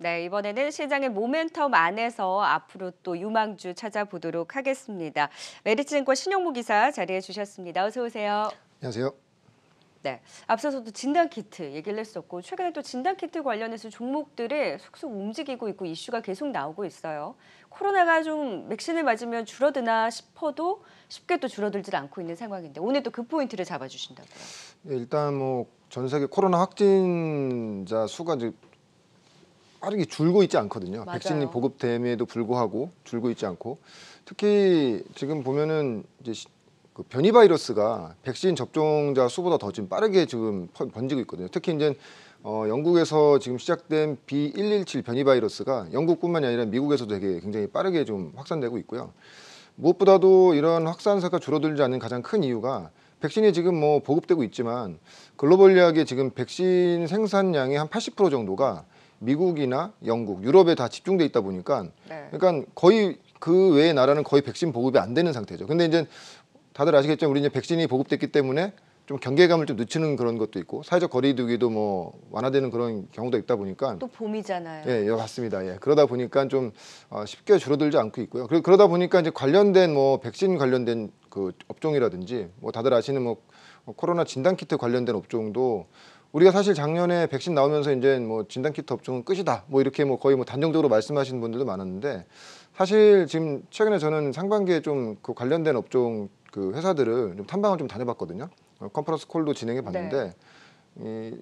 네, 이번에는 시장의 모멘텀 안에서 앞으로 또 유망주 찾아보도록 하겠습니다. 메리츠증권 신용무 기사 자리해 주셨습니다. 어서 오세요. 안녕하세요. 네, 앞서서도 진단키트 얘기를 했었고 최근에 또 진단키트 관련해서 종목들이 속속 움직이고 있고 이슈가 계속 나오고 있어요. 코로나가 좀맥신을 맞으면 줄어드나 싶어도 쉽게 또 줄어들지 않고 있는 상황인데 오늘 또 그 포인트를 잡아주신다고요. 네, 일단 뭐 전 세계 코로나 확진자 수가 이제 빠르게 줄고 있지 않거든요. 맞아요. 백신이 보급됨에도 불구하고 줄고 있지 않고 특히 지금 보면은 이제 그 변이 바이러스가 백신 접종자 수보다 더 지금 빠르게 지금 번지고 있거든요. 특히 이제 어, 영국에서 지금 시작된 B117 변이 바이러스가 영국뿐만이 아니라 미국에서도 되게 굉장히 빠르게 좀 확산되고 있고요. 무엇보다도 이런 확산세가 줄어들지 않는 가장 큰 이유가 백신이 지금 뭐 보급되고 있지만 글로벌리하게 지금 백신 생산량의 한 80% 정도가 미국이나 영국, 유럽에 다 집중돼 있다 보니까 네. 그러니까 거의 그 외의 나라는 거의 백신 보급이 안 되는 상태죠. 근데 이제 다들 아시겠지만 우리 이제 백신이 보급됐기 때문에 좀 경계감을 좀 늦추는 그런 것도 있고 사회적 거리두기도 뭐 완화되는 그런 경우도 있다 보니까 또 봄이잖아요. 예, 예 맞습니다. 예. 그러다 보니까 좀 어, 쉽게 줄어들지 않고 있고요. 그리고 그러다 보니까 이제 관련된 뭐 백신 관련된 그 업종이라든지 뭐 다들 아시는 뭐 코로나 진단 키트 관련된 업종도 우리가 사실 작년에 백신 나오면서 이제 뭐 진단 키트 업종은 끝이다. 뭐 이렇게 뭐 거의 뭐 단정적으로 말씀하시는 분들도 많았는데 사실 지금 최근에 저는 상반기에 좀 그 관련된 업종 그 회사들을 좀 탐방을 좀 다녀봤거든요. 어, 컨퍼런스 콜도 진행해 봤는데 네. 이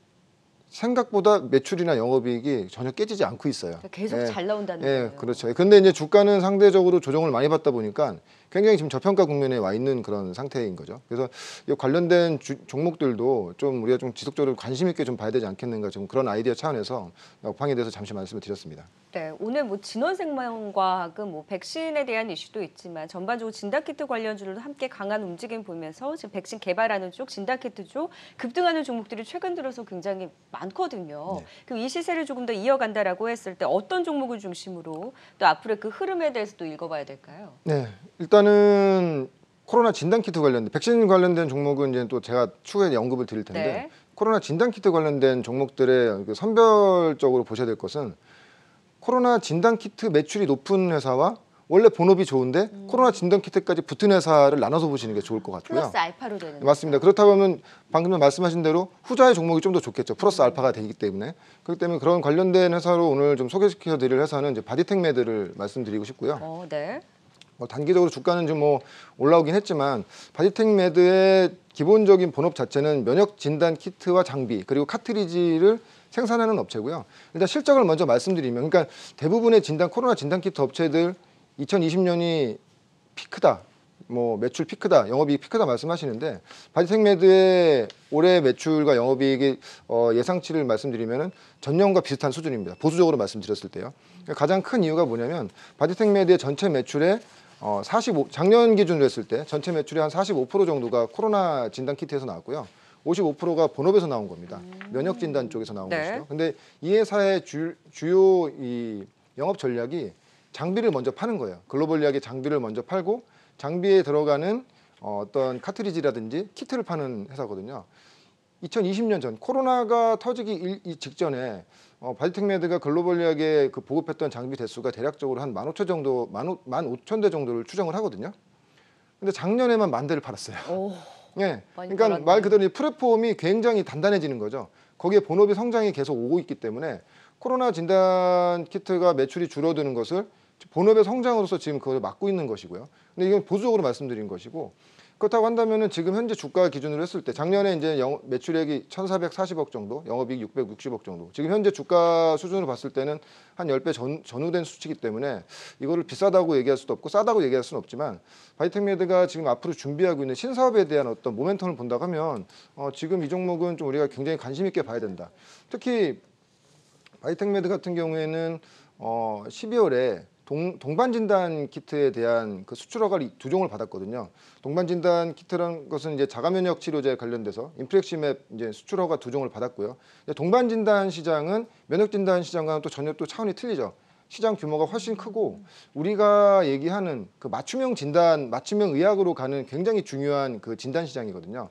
생각보다 매출이나 영업이익이 전혀 깨지지 않고 있어요. 계속 예, 잘 나온다는 예, 거예요. 그렇죠. 근데 이제 주가는 상대적으로 조정을 많이 받다 보니까 굉장히 지금 저평가 국면에 와 있는 그런 상태인 거죠. 그래서 이 관련된 주, 종목들도 좀 우리가 좀 지속적으로 관심 있게 좀 봐야 되지 않겠는가 지금 그런 아이디어 차원에서 업황에 대해서 잠시 말씀을 드렸습니다. 네, 오늘 뭐 진원생명과학은 뭐 백신에 대한 이슈도 있지만 전반적으로 진단키트 관련주들도 함께 강한 움직임 보면서 지금 백신 개발하는 쪽, 진단키트 쪽 급등하는 종목들이 최근 들어서 굉장히 많거든요. 네. 그럼 이 시세를 조금 더 이어간다라고 했을 때 어떤 종목을 중심으로 또 앞으로 그 흐름에 대해서도 읽어봐야 될까요? 네, 일단은 코로나 진단 키트 관련된 백신 관련된 종목은 이제 또 제가 추후에 언급을 드릴 텐데 네. 코로나 진단 키트 관련된 종목들의 그 선별적으로 보셔야 될 것은 코로나 진단 키트 매출이 높은 회사와 원래 본업이 좋은데 음. 코로나 진단 키트까지 붙은 회사를 나눠서 보시는 게 좋을 것 같고요. 플러스 알파로 되는. 맞습니다. 그렇다 보면 방금 말씀하신 대로 후자의 종목이 좀 더 좋겠죠. 플러스 음. 알파가 되기 때문에 그렇기 때문에 그런 관련된 회사로 오늘 좀 소개시켜드릴 회사는 이제 바디텍 매드를 말씀드리고 싶고요. 어, 네. 뭐 단기적으로 주가는 좀 뭐 올라오긴 했지만 바디텍 매드의 기본적인 본업 자체는 면역 진단 키트와 장비 그리고 카트리지를 생산하는 업체고요. 일단 실적을 먼저 말씀드리면 그러니까 대부분의 진단 코로나 진단 키트 업체들 2020년이 피크다. 뭐 매출 피크다, 영업이익 피크다 말씀하시는데 바디텍매드의 올해 매출과 영업이익의 어, 예상치를 말씀드리면은 전년과 비슷한 수준입니다. 보수적으로 말씀드렸을 때요. 그러니까 가장 큰 이유가 뭐냐면 바디텍매드의 전체 매출의 어, 45 작년 기준으로 했을 때 전체 매출의 한 45% 정도가 코로나 진단 키트에서 나왔고요. 55%가 본업에서 나온 겁니다. 음. 면역 진단 쪽에서 나온 네. 것이죠. 근데 이 회사의 주, 주요 이 영업 전략이 장비를 먼저 파는 거예요. 글로벌 이야기 장비를 먼저 팔고 장비에 들어가는 어, 어떤 카트리지라든지 키트를 파는 회사거든요. 2020년 전 코로나가 터지기 일, 이 직전에 어, 바디텍메드가 글로벌리하게 그 보급했던 장비 대수가 대략적으로 한15,000 정도, 1 5대 정도를 추정을 하거든요. 근데 작년에만 만 대를 팔았어요. 오, 예. 그러니까 팔았네. 말 그대로 플랫폼이 굉장히 단단해지는 거죠. 거기에 본업이 성장이 계속 오고 있기 때문에 코로나 진단 키트가 매출이 줄어드는 것을 본업의 성장으로서 지금 그걸 막고 있는 것이고요. 근데 이건 보수적으로 말씀드린 것이고 그렇다고 한다면은 지금 현재 주가 기준으로 했을 때 작년에 이제 영업 매출액이 천사백사십억 정도, 영업이익 육백육십억 정도. 지금 현재 주가 수준으로 봤을 때는 한열배 전, 전후된 수치이기 때문에 이거를 비싸다고 얘기할 수도 없고 싸다고 얘기할 수는 없지만 바이텍메드가 지금 앞으로 준비하고 있는 신사업에 대한 어떤 모멘텀을 본다고 하면 어, 지금 이 종목은 좀 우리가 굉장히 관심 있게 봐야 된다. 특히 바이텍메드 같은 경우에는 어, 12월에 동, 동반 진단 키트에 대한 그 수출 허가를 두 종을 받았거든요. 동반 진단 키트란 것은 이제 자가 면역 치료제 관련돼서 인플렉시맵 이제 수출 허가 두 종을 받았고요. 동반 진단 시장은 면역 진단 시장과는 또 전혀 또 차원이 틀리죠. 시장 규모가 훨씬 크고 우리가 얘기하는 그 맞춤형 진단, 맞춤형 의학으로 가는 굉장히 중요한 그 진단 시장이거든요.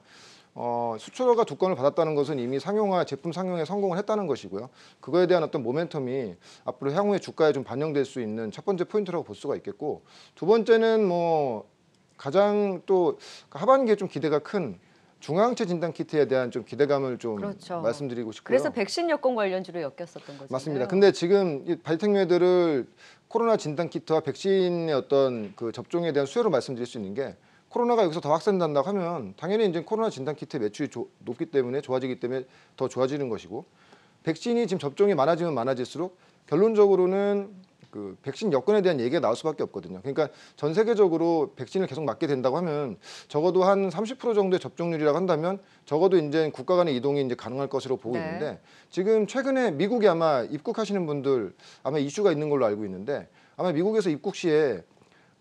어, 수출허가 두 건을 받았다는 것은 이미 상용화 제품 상용에 성공을 했다는 것이고요. 그거에 대한 어떤 모멘텀이 앞으로 향후에 주가에 좀 반영될 수 있는 첫 번째 포인트라고 볼 수가 있겠고 두 번째는 뭐 가장 또 하반기에 좀 기대가 큰 중앙체 진단 키트에 대한 좀 기대감을 좀 그렇죠. 말씀드리고 싶고요. 그래서 백신 여권 관련주로 엮였었던 거죠. 맞습니다. 근데 지금 바이텍매들을 코로나 진단 키트와 백신의 어떤 그 접종에 대한 수요로 말씀드릴 수 있는 게 코로나가 여기서 더 확산된다 고 하면 당연히 이제 코로나 진단 키트 매출이 조, 높기 때문에 좋아지기 때문에 더 좋아지는 것이고 백신이 지금 접종이 많아지면 많아질수록 결론적으로는 그 백신 여건에 대한 얘기가 나올 수밖에 없거든요. 그러니까 전 세계적으로 백신을 계속 맞게 된다고 하면 적어도 한 30% 정도의 접종률이라고 한다면 적어도 이제 국가 간의 이동이 이제 가능할 것으로 보고 네. 있는데 지금 최근에 미국에 아마 입국하시는 분들 아마 이슈가 있는 걸로 알고 있는데 아마 미국에서 입국 시에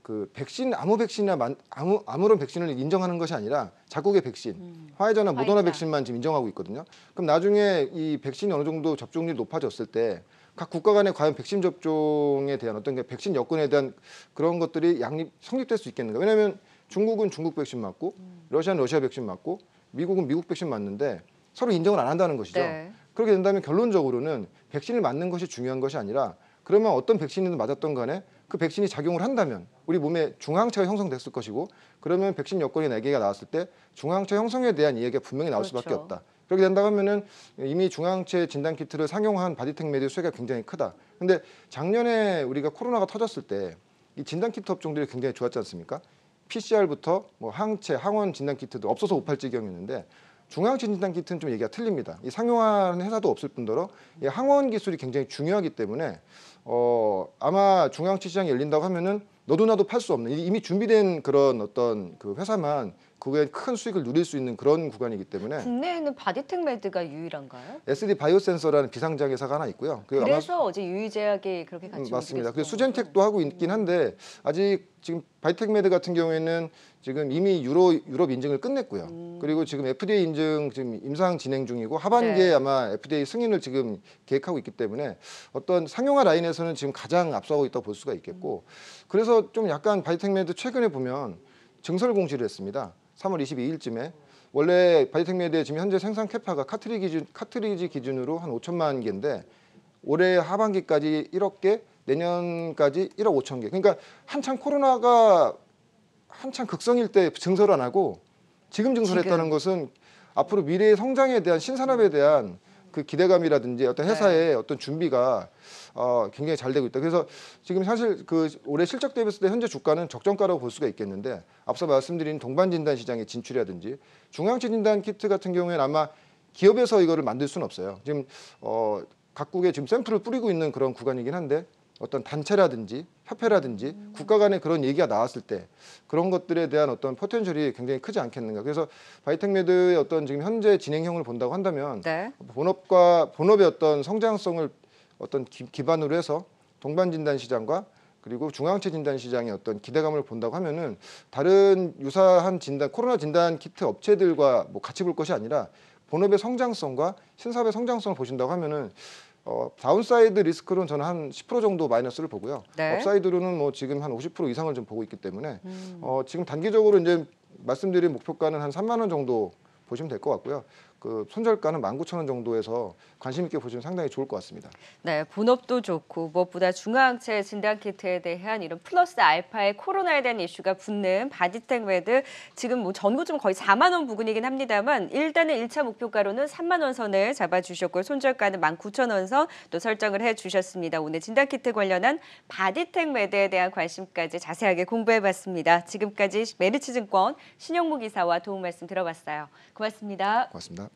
그 백신 아무 백신이나 만, 아무 아무런 백신을 인정하는 것이 아니라 자국의 백신 음. 화이자나 모더나 화이자. 백신만 지금 인정하고 있거든요. 그럼 나중에 이 백신이 어느 정도 접종률이 높아졌을 때 각 국가 간에 과연 백신 접종에 대한 어떤 게 그 백신 여건에 대한 그런 것들이 양립 성립될 수 있겠는가? 왜냐하면 중국은 중국 백신 맞고 음. 러시아는 러시아 백신 맞고 미국은 미국 백신 맞는데 서로 인정을 안 한다는 것이죠. 네. 그렇게 된다면 결론적으로는 백신을 맞는 것이 중요한 것이 아니라 그러면 어떤 백신이든 맞았던 간에 그 백신이 작용을 한다면 우리 몸에 중앙체가 형성됐을 것이고 그러면 백신 여건이 네개가 나왔을 때중앙체 형성에 대한 이야기가 분명히 나올 그렇죠. 수밖에 없다. 그렇게 된다 고 하면은 이미 중앙체 진단 키트를 상용한 바디텍 메디의 수혜가 굉장히 크다. 근데 작년에 우리가 코로나가 터졌을 때 이 진단 키트 업종들이 굉장히 좋았지 않습니까? PCR부터 뭐 항체, 항원 진단 키트도 없어서 오팔 지경이었는데 중앙체 진단 키트는 좀 얘기가 틀립니다. 이 상용화하는 회사도 없을 뿐더러 이 항원 기술이 굉장히 중요하기 때문에 어 아마 중앙체 시장이 열린다고 하면은 너도 나도 팔 수 없는 이미 준비된 그런 어떤 그 회사만 그게큰 수익을 누릴 수 있는 그런 구간이기 때문에 국내에는 바디텍메드가 유일한가요? SD 바이오 센서라는 비상장 애사가 하나 있고요. 그 그래서 아마... 어제 유이제약이 그렇게 음, 같이 음, 맞습니다. 그 수젠텍도 하고 있긴 한데 아직 지금 바이텍메드 같은 경우에는 지금 이미 유로, 유럽 인증을 끝냈고요. 음. 그리고 지금 FDA 인증 지금 임상 진행 중이고 하반기에 네. 아마 FDA 승인을 지금 계획하고 있기 때문에 어떤 상용화 라인에서는 지금 가장 앞서고 있다고 볼 수가 있겠고 음. 그래서 좀 약간 바이텍메드 최근에 보면 증설 공시를 했습니다. 3월 22일쯤에 원래 바이오텍미에 대 지금 현재 생산 캐파가 카트리 기준, 카트리지 기준으로 한 5천만 개인데 올해 하반기까지 1억 개, 내년까지 1억 5천 개. 그러니까 한창 코로나가 한창 극성일 때 증설 안 하고 지금 증설했다는 지금. 것은 앞으로 미래의 성장에 대한 신산업에 대한 그 기대감이라든지 어떤 네. 회사의 네. 어떤 준비가 어, 굉장히 잘 되고 있다. 그래서 지금 사실 그 올해 실적 대비했을 때 현재 주가는 적정가라고 볼 수가 있겠는데 앞서 말씀드린 동반 진단 시장의 진출이라든지 중앙체 진단 키트 같은 경우에는 아마 기업에서 이거를 만들 수는 없어요. 지금 어, 각국에 지금 샘플을 뿌리고 있는 그런 구간이긴 한데 어떤 단체라든지 협회라든지 음. 국가 간의 그런 얘기가 나왔을 때 그런 것들에 대한 어떤 포텐셜이 굉장히 크지 않겠는가. 그래서 바이텍메드의 어떤 지금 현재 진행형을 본다고 한다면 네. 본업과 본업의 어떤 성장성을 어떤 기, 반으로 해서 동반 진단 시장과 그리고 중앙체 진단 시장의 어떤 기대감을 본다고 하면은 다른 유사한 진단 코로나 진단 키트 업체들과 뭐 같이 볼 것이 아니라 본업의 성장성과 신사업의 성장성을 보신다고 하면은 어, 다운사이드 리스크로는 저는 한 10% 정도 마이너스를 보고요. 네. 업사이드로는 뭐 지금 한 50% 이상을 좀 보고 있기 때문에 음. 어, 지금 단기적으로 이제 말씀드린 목표가는 한 3만 원 정도 보시면 될 것 같고요. 그 손절가는 19,000원 정도에서 관심 있게 보시면 상당히 좋을 것 같습니다. 네, 본업도 좋고 무엇보다 중앙체 진단 키트에 대한 이런 플러스 알파의 코로나에 대한 이슈가 붙는 바디텍 매드 지금 뭐전고좀 거의 4만 원 부근이긴 합니다만 일단은 1차 목표가로는 3만 원 선을 잡아 주셨고 손절가는 19,000원 선 또 설정을 해 주셨습니다. 오늘 진단 키트 관련한 바디텍 매드에 대한 관심까지 자세하게 공부해 봤습니다. 지금까지 메리츠증권 신영무 기사와 도움 말씀 들어봤어요. 고맙습니다. 고맙습니다.